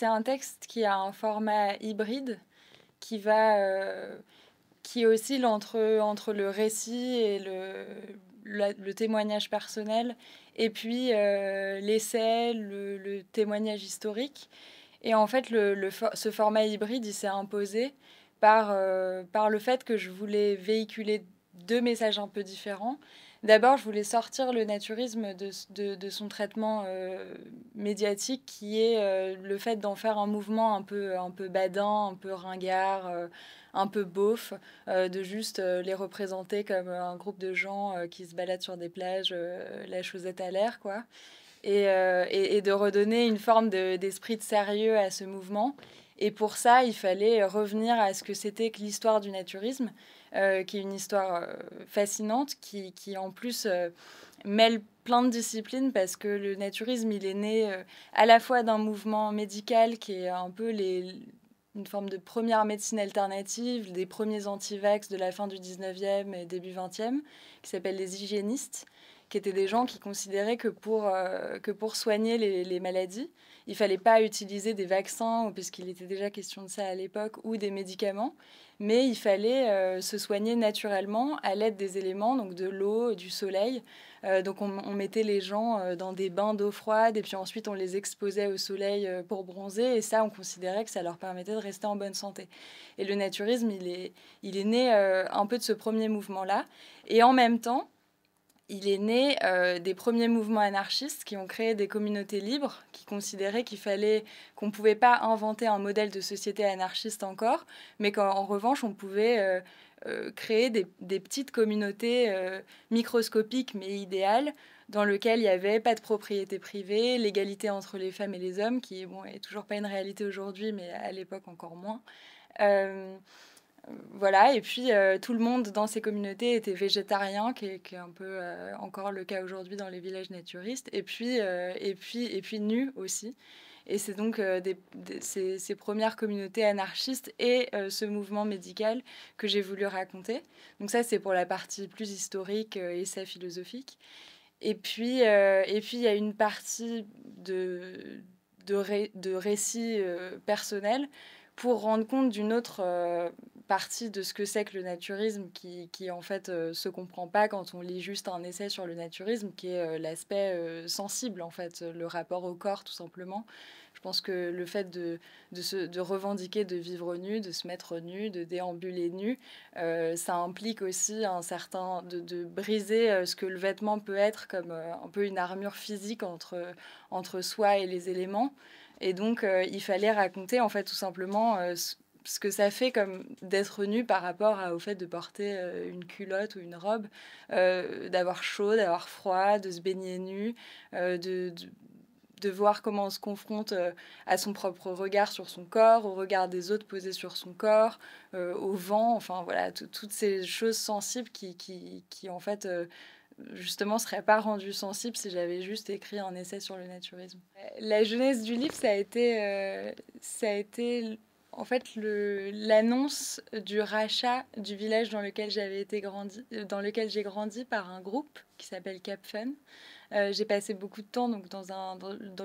c'est un texte qui a un format hybride qui va euh, qui oscille entre entre le récit et le témoignage personnel et puis euh, l'essai, le, témoignage historique. Et en fait, le, ce format hybride, il s'est imposé par, euh, par le fait que je voulais véhiculer deux messages un peu différents. D'abord, je voulais sortir le naturisme de, son traitement euh, médiatique, qui est euh, le fait d'en faire un mouvement un peu, un badant, un peu ringard, euh, un peu beauf, de juste les représenter comme un groupe de gens qui se baladent sur des plages, la chaussette à l'air, quoi. Et, de redonner une forme d'esprit de sérieux à ce mouvement. Et pour ça, il fallait revenir à ce que c'était que l'histoire du naturisme. Euh, qui est une histoire euh, fascinante, qui, qui en plus euh, mêle plein de disciplines parce que le naturisme, il est né à la fois d'un mouvement médical qui est un peu les une forme de première médecine alternative des premiers anti de la fin du 19e et début 20e, qui s'appelle les hygiénistes, qui étaient des gens qui considéraient que pour, euh, que pour soigner les, maladies, il fallait pas utiliser des vaccins, puisqu'il était déjà question de ça à l'époque, ou des médicaments, mais il fallait euh, se soigner naturellement à l'aide des éléments, donc de l'eau, du soleil, euh, donc on, mettait les gens euh, dans des bains d'eau froide et puis ensuite on les exposait au soleil euh, pour bronzer et ça on considérait que ça leur permettait de rester en bonne santé. Et le naturisme, il est, né un peu de ce premier mouvement-là et en même temps, il est né des premiers mouvements anarchistes qui ont créé des communautés libres, qui considéraient qu'il fallait qu'on ne pouvait pas inventer un modèle de société anarchiste encore, mais qu'en revanche on pouvait euh, créer des, petites communautés euh, microscopiques mais idéales dans lesquelles il n'y avait pas de propriété privée, l'égalité entre les femmes et les hommes, qui bon, est toujours pas une réalité aujourd'hui, mais à l'époque encore moins. Euh, voilà, et puis tout le monde dans ces communautés était végétarien, qui est, qui est un peu encore le cas aujourd'hui dans les villages naturistes, et puis, et puis, et puis nu aussi. Et c'est donc euh, des, ces, premières communautés anarchistes et euh, ce mouvement médical que j'ai voulu raconter. Donc ça, c'est pour la partie plus historique euh, et ça philosophique. Et puis, il y a une partie de, de, ré, de récit personnel pour rendre compte d'une autre euh, partie de ce que c'est que le naturisme qui, en fait euh, se comprend pas quand on lit juste un essai sur le naturisme qui est euh, l'aspect sensible en fait le rapport au corps tout simplement je pense que le fait de, se, revendiquer de vivre nu, de se mettre nu, de déambuler nu, ça implique aussi un certain de, briser ce que le vêtement peut être comme un peu une armure physique entre soi et les éléments. Et donc, euh, il fallait raconter, en fait, tout simplement euh, ce que ça fait comme d'être nu par rapport au fait de porter euh, une culotte ou une robe, d'avoir chaud, d'avoir froid, de se baigner nu, de, de, voir comment on se confronte à son propre regard sur son corps, au regard des autres posés sur son corps, au vent, enfin voilà, toutes ces choses sensibles qui, qui, qui en fait justement serait pas rendu sensible si j'avais juste écrit un essai sur le naturisme. La jeunesse du livre, ça a été, euh, ça a en fait l'annonce du rachat du village dans lequel j'avais été grandi, euh, dans lequel j'ai grandi par un groupe qui s'appelle Cap euh, j'ai passé beaucoup de temps donc dans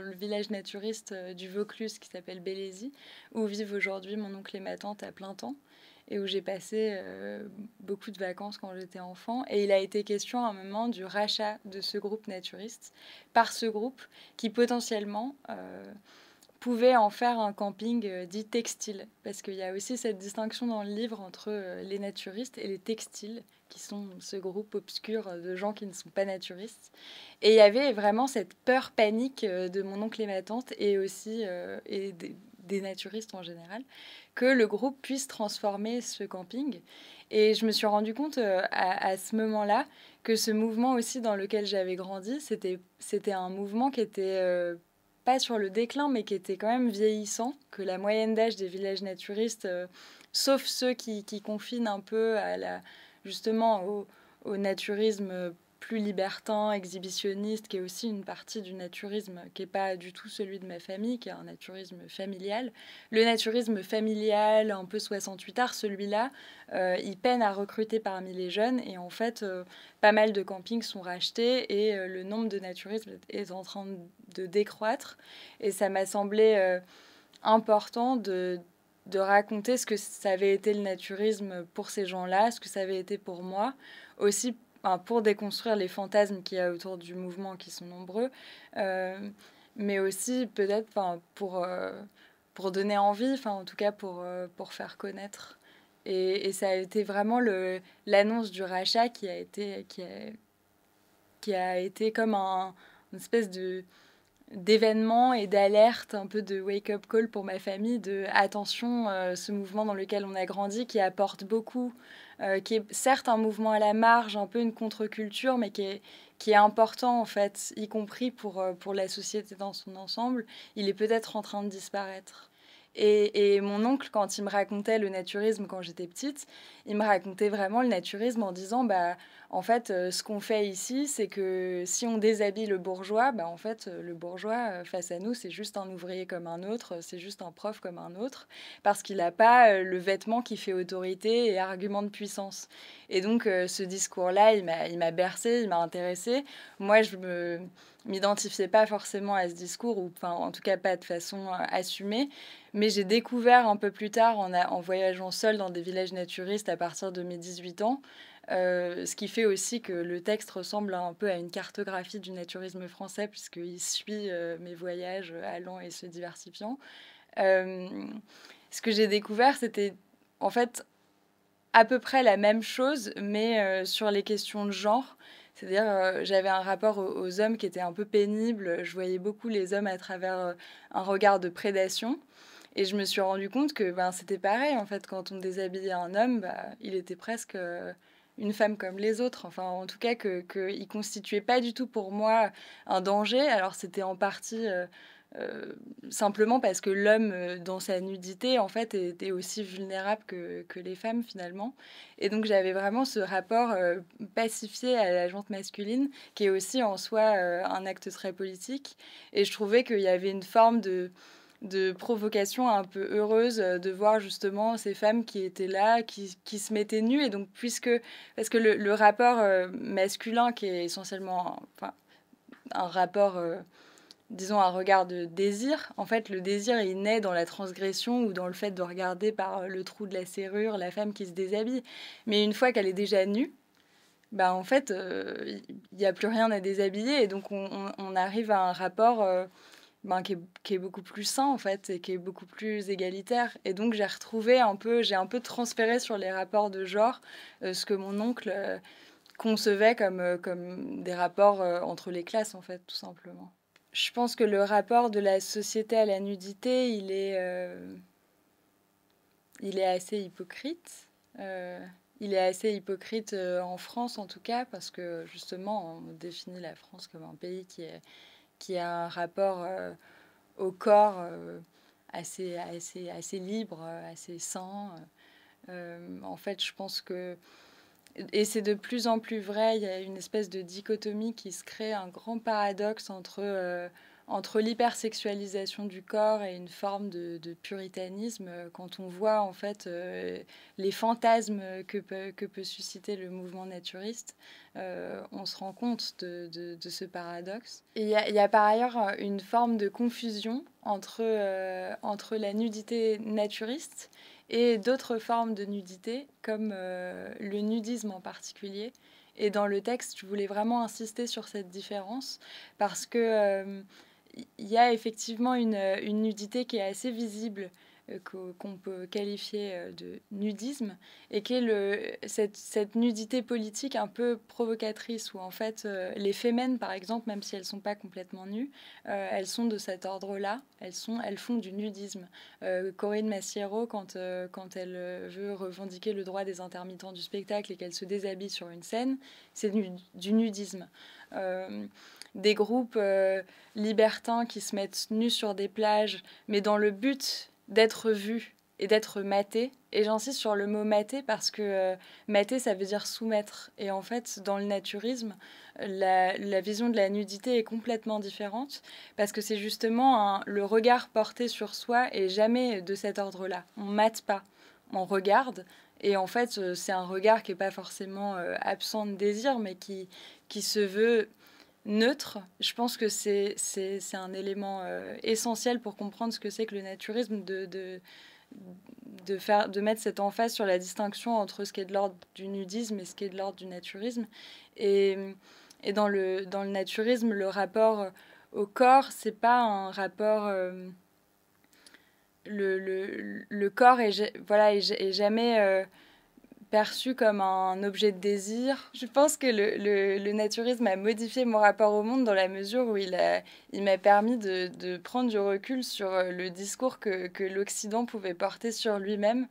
le village naturiste du Vaucluse qui s'appelle Bélézy, où vivent aujourd'hui mon oncle et ma tante à plein temps et où j'ai passé euh, beaucoup de vacances quand j'étais enfant. Et il a été question à un moment du rachat de ce groupe naturiste par ce groupe qui potentiellement euh, pouvait en faire un camping euh, dit textile. Parce qu'il y a aussi cette distinction dans le livre entre les naturistes et les textiles, qui sont ce groupe obscur de gens qui ne sont pas naturistes. Et il y avait vraiment cette peur panique de mon oncle et ma tante et aussi et des, des naturistes en général, que le groupe puisse transformer ce camping. Et je me suis rendu compte euh, à, ce moment-là que ce mouvement aussi dans lequel j'avais grandi, c'était, un mouvement qui était euh, pas sur le déclin, mais qui était quand même vieillissant, que la moyenne d'âge des villages naturistes, euh, sauf ceux qui, confinent un peu à la, justement au, au naturisme plus libertin, exhibitionniste, qui est aussi une partie du naturisme, qui n'est pas du tout celui de ma famille, qui est un naturisme familial. Le naturisme familial, un peu 68 art, celui-là, euh, il peine à recruter parmi les jeunes. Et en fait, euh, pas mal de campings sont rachetés et euh, le nombre de naturismes est en train de décroître. Et ça m'a semblé important de de raconter ce que ça avait été le naturisme pour ces gens-là, ce que ça avait été pour moi, aussi pour déconstruire les fantasmes qu'il y a autour du mouvement qui sont nombreux, euh, mais aussi peut-être enfin, pour, euh, pour donner envie, enfin, en tout cas pour, euh, pour faire connaître. Et, et, ça a été vraiment le, l'annonce du rachat qui a été, qui a, qui a été comme une espèce de d'événements et d'alertes, un peu de wake-up call pour ma famille, de attention, euh, ce mouvement dans lequel on a grandi qui apporte beaucoup, euh, qui est certes un mouvement à la marge, un peu une contre-culture, mais qui est, important en fait, y compris euh, pour la société dans son ensemble, il est peut-être en train de disparaître. Et, mon oncle, quand il me racontait le naturisme quand j'étais petite, il me racontait vraiment le naturisme en disant bah en fait euh, ce qu'on fait ici, c'est que si on déshabille le bourgeois, bah en fait euh, le bourgeois euh, face à nous, c'est juste un ouvrier comme un autre, c'est juste un prof comme un autre, parce qu'il n'a pas le vêtement qui fait autorité et argument de puissance. Et donc ce discours-là, il m'a bercé, il m'a intéressé. Moi, je me m'identifiais pas forcément à ce discours, ou en tout cas pas de façon euh, assumée. Mais j'ai découvert un peu plus tard, en, voyageant seul dans des villages naturistes à partir de mes 18 ans, euh, ce qui fait aussi que le texte ressemble un peu à une cartographie du naturisme français, puisqu'il suit euh, mes voyages allant et se diversifiant. ce que j'ai découvert, c'était en fait à peu près la même chose, mais sur les questions de genre. C'est-à-dire, euh, j'avais un rapport aux, hommes qui était un peu pénible. Je voyais beaucoup les hommes à travers euh, un regard de prédation. Et je me suis rendu compte que ben, c'était pareil, en fait, quand on déshabillait un homme, bah, il était presque euh, une femme comme les autres. Enfin, en tout cas, qu'il que ne constituait pas du tout pour moi un danger. Alors, c'était en partie euh, simplement parce que l'homme, euh, dans sa nudité, en fait, était aussi vulnérable que, les femmes, finalement. Et donc, j'avais vraiment ce rapport euh, pacifié à la jante masculine, qui est aussi en soi un acte très politique. Et je trouvais qu'il y avait une forme de de provocation un peu heureuse de voir justement ces femmes qui étaient là, qui, se mettaient nues. Et donc, puisque, parce que le, rapport masculin, qui est essentiellement un rapport disons, un regard de désir. En fait, le désir, il naît dans la transgression ou dans le fait de regarder par le trou de la serrure la femme qui se déshabille. Mais une fois qu'elle est déjà nue, bah, en fait, il euh, n'y a plus rien à déshabiller. Et donc, on, arrive à un rapport euh, ben, qui, est, beaucoup plus sain, en fait, et qui est beaucoup plus égalitaire. Et donc, j'ai retrouvé un peu, j'ai un peu transféré sur les rapports de genre euh, ce que mon oncle concevait comme, comme des rapports entre les classes, en fait, tout simplement je pense que le rapport de la société à la nudité, il est, euh, il est assez hypocrite. Euh, il est assez hypocrite euh, en France, en tout cas, parce que justement, on définit la France comme un pays qui, est, qui a un rapport au corps assez, assez, assez libre, assez sain. en fait, je pense que et c'est de plus en plus vrai, il y a une espèce de dichotomie qui se crée, un grand paradoxe entre, euh, entre l'hypersexualisation du corps et une forme de, puritanisme euh, quand on voit en fait euh, les fantasmes que peut, que peut susciter le mouvement naturiste. on se rend compte de, de, ce paradoxe. Il y, y, a par ailleurs une forme de confusion entre, entre la nudité naturiste et d'autres formes de nudité, comme euh, le nudisme en particulier. Et dans le texte, je voulais vraiment insister sur cette différence parce qu'il euh, y a effectivement une, une, nudité qui est assez visible euh, qu'on peut qualifier euh, de nudisme, et qui est le, cette, cette, nudité politique un peu provocatrice, où en fait euh, les fémènes, par exemple, même si elles ne sont pas complètement nues, elles sont de cet ordre-là, elles, sont, elles font du nudisme. Corinne Massiero, quand, quand elle veut revendiquer le droit des intermittents du spectacle et qu'elle se déshabille sur une scène, c'est du, nudisme des groupes libertins qui se mettent nus sur des plages, mais dans le but d'être vu et d'être maté. Et j'insiste sur le mot maté parce que euh, maté, ça veut dire soumettre. Et en fait, dans le naturisme, la, vision de la nudité est complètement différente parce que c'est justement le regard porté sur soi et jamais de cet ordre-là. On mate pas, on regarde. Et en fait, euh, c'est un regard qui n'est pas forcément euh, absent de désir, mais qui, qui se veut neutre. Je pense que c'est un élément euh, essentiel pour comprendre ce que c'est que le naturisme, de, de, faire, de mettre cette emphase sur la distinction entre ce qui est de l'ordre du nudisme et ce qui est de l'ordre du naturisme. Et, dans, le, dans le naturisme, le rapport au corps, c'est pas un rapport... Euh, le, corps est, voilà, jamais... Euh, perçu comme un objet de désir. Je pense que le, naturisme a modifié mon rapport au monde dans la mesure où il m'a permis de, prendre du recul sur euh, le discours que l'Occident pouvait porter sur lui-même.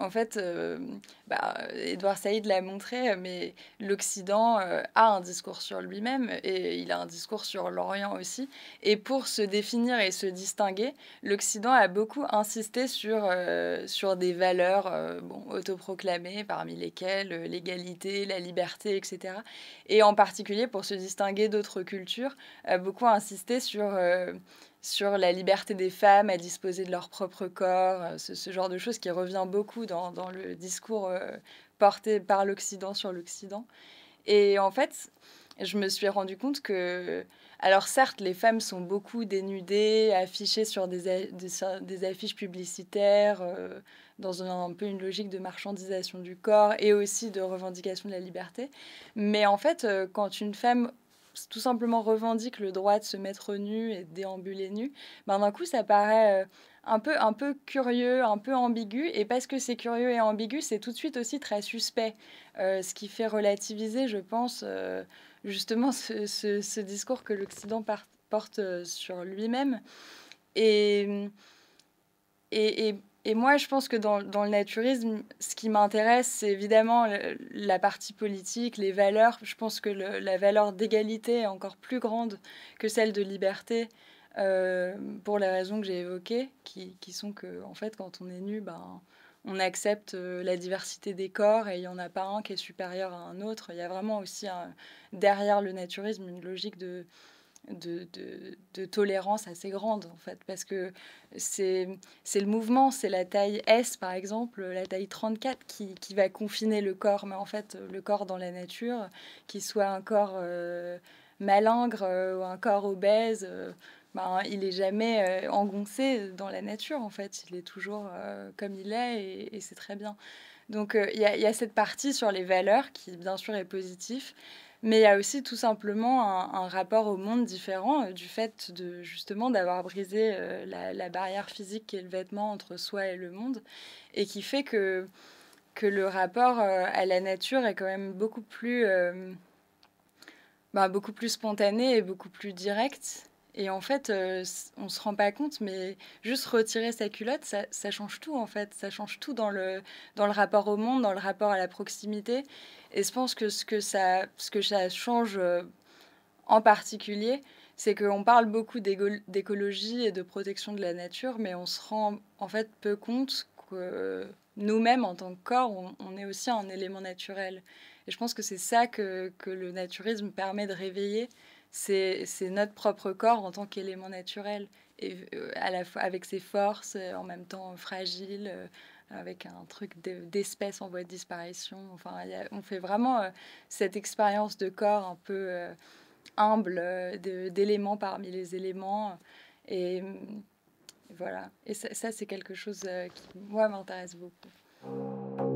En fait, Edouard euh, bah, Saïd l'a montré, mais l'Occident euh, a un discours sur lui-même et il a un discours sur l'Orient aussi. Et pour se définir et se distinguer, l'Occident a beaucoup insisté sur, euh, sur des valeurs bon, autoproclamées, parmi lesquelles l'égalité, la liberté, etc. Et en particulier, pour se distinguer d'autres cultures, a beaucoup insisté sur sur la liberté des femmes à disposer de leur propre corps, euh, ce, genre de choses qui revient beaucoup dans, le discours euh, porté par l'Occident sur l'Occident. Et en fait, je me suis rendu compte que, alors certes, les femmes sont beaucoup dénudées, affichées sur des, des, affiches publicitaires, euh, dans un, peu une logique de marchandisation du corps et aussi de revendication de la liberté. Mais en fait, quand une femme tout simplement revendique le droit de se mettre nu et de déambuler nu, ben d'un coup, ça paraît euh, un peu, un peu curieux, un peu ambigu. Et parce que c'est curieux et ambigu, c'est tout de suite aussi très suspect. Euh, ce qui fait relativiser, je pense, euh, justement ce, discours que l'Occident porte sur lui-même. et et moi, je pense que dans, le naturisme, ce qui m'intéresse, c'est évidemment la partie politique, les valeurs. Je pense que la valeur d'égalité est encore plus grande que celle de liberté. Euh, pour les raisons que j'ai évoquées, qui, sont que, en fait, quand on est nu, ben, on accepte euh, la diversité des corps et il n'y en a pas un qui est supérieur à un autre. Il y a vraiment aussi derrière le naturisme une logique de, de, tolérance assez grande, en fait, parce que c'est le mouvement, c'est la taille S, par exemple, la taille 34 qui, va confiner le corps, mais en fait, le corps dans la nature, qu'il soit un corps euh, malingre euh, ou un corps obèse, euh, ben, il n'est jamais engoncé dans la nature, en fait, il est toujours comme il est, et, c'est très bien. Donc, il y, y, a cette partie sur les valeurs qui, bien sûr, est positive mais il y a aussi tout simplement un, rapport au monde différent euh, du fait de justement d'avoir brisé euh, la, barrière physique et le vêtement entre soi et le monde, et qui fait que, le rapport euh, à la nature est quand même beaucoup plus, ben, beaucoup plus spontané et beaucoup plus direct. Et en fait, on euh, on se rend pas compte, mais juste retirer sa culotte, ça, change tout en fait. Ça change tout dans le, dans le rapport au monde, dans le rapport à la proximité. Et je pense que ce que ça, ce que ça change euh, en particulier, c'est qu'on parle beaucoup d'écologie et de protection de la nature, mais on se rend en fait peu compte que nous-mêmes, en tant que corps, on, on, est aussi un élément naturel. Et je pense que c'est ça que, que le naturisme permet de réveiller, c'est notre propre corps en tant qu'élément naturel, et euh, à la fois avec ses forces, euh, en même temps fragile euh, avec un truc d'espèce en voie de disparition. Enfin, on fait vraiment cette expérience de corps un peu humble, d'éléments parmi les éléments. Et, voilà. Et ça, ça c'est quelque chose qui, moi, m'intéresse beaucoup.